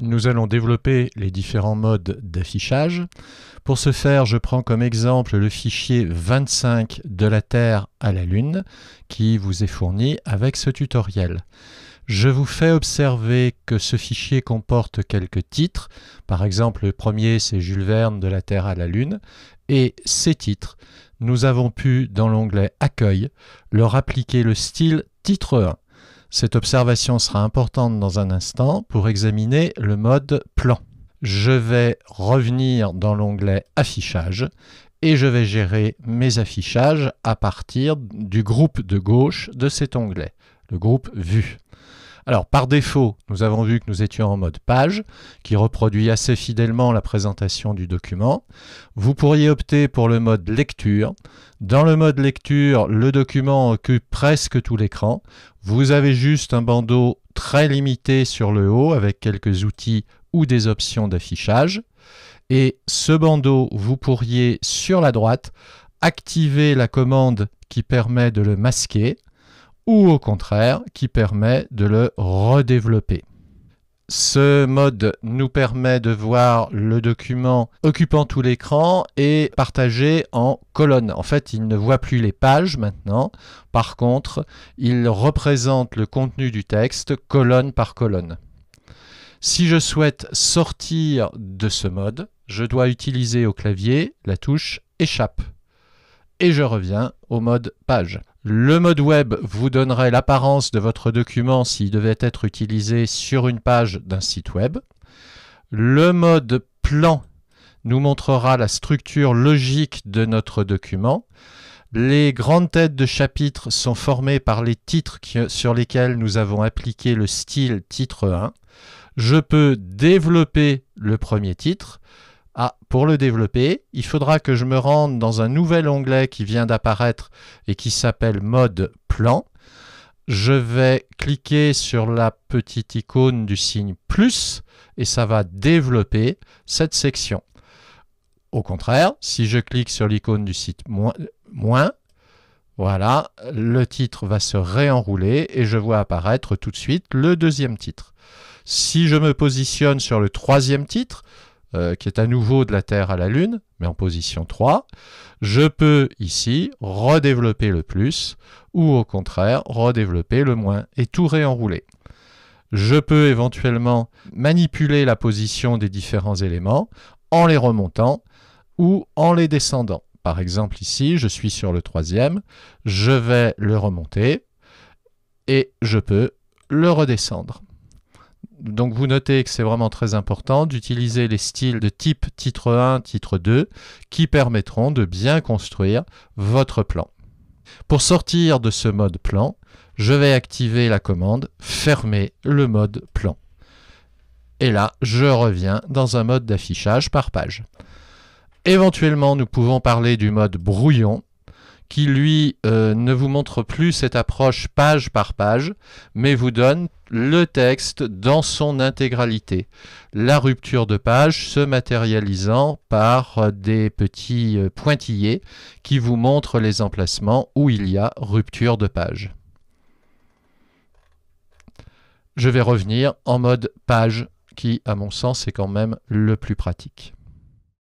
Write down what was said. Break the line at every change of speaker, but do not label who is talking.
nous allons développer les différents modes d'affichage. Pour ce faire, je prends comme exemple le fichier 25 de la Terre à la Lune qui vous est fourni avec ce tutoriel. Je vous fais observer que ce fichier comporte quelques titres. Par exemple, le premier, c'est Jules Verne de la Terre à la Lune. Et ces titres, nous avons pu, dans l'onglet Accueil, leur appliquer le style titre 1. Cette observation sera importante dans un instant pour examiner le mode plan. Je vais revenir dans l'onglet affichage et je vais gérer mes affichages à partir du groupe de gauche de cet onglet, le groupe vue. Alors par défaut, nous avons vu que nous étions en mode page, qui reproduit assez fidèlement la présentation du document. Vous pourriez opter pour le mode lecture. Dans le mode lecture, le document occupe presque tout l'écran. Vous avez juste un bandeau très limité sur le haut avec quelques outils ou des options d'affichage. Et ce bandeau, vous pourriez sur la droite activer la commande qui permet de le masquer ou au contraire qui permet de le redévelopper. Ce mode nous permet de voir le document occupant tout l'écran et partagé en colonnes. En fait, il ne voit plus les pages maintenant. Par contre, il représente le contenu du texte colonne par colonne. Si je souhaite sortir de ce mode, je dois utiliser au clavier la touche Échappe. Et je reviens au mode page. Le mode web vous donnerait l'apparence de votre document s'il devait être utilisé sur une page d'un site web. Le mode plan nous montrera la structure logique de notre document. Les grandes têtes de chapitre sont formées par les titres sur lesquels nous avons appliqué le style titre 1. Je peux développer le premier titre. Ah, pour le développer, il faudra que je me rende dans un nouvel onglet qui vient d'apparaître et qui s'appelle mode plan. Je vais cliquer sur la petite icône du signe plus et ça va développer cette section. Au contraire, si je clique sur l'icône du site moins, moins, voilà, le titre va se réenrouler et je vois apparaître tout de suite le deuxième titre. Si je me positionne sur le troisième titre, euh, qui est à nouveau de la Terre à la Lune, mais en position 3, je peux ici redévelopper le plus ou au contraire redévelopper le moins et tout réenrouler. Je peux éventuellement manipuler la position des différents éléments en les remontant ou en les descendant. Par exemple ici, je suis sur le troisième, je vais le remonter et je peux le redescendre. Donc vous notez que c'est vraiment très important d'utiliser les styles de type titre 1, titre 2 qui permettront de bien construire votre plan. Pour sortir de ce mode plan, je vais activer la commande fermer le mode plan. Et là, je reviens dans un mode d'affichage par page. Éventuellement, nous pouvons parler du mode brouillon qui lui euh, ne vous montre plus cette approche page par page, mais vous donne le texte dans son intégralité. La rupture de page se matérialisant par euh, des petits euh, pointillés qui vous montrent les emplacements où il y a rupture de page. Je vais revenir en mode page qui, à mon sens, est quand même le plus pratique.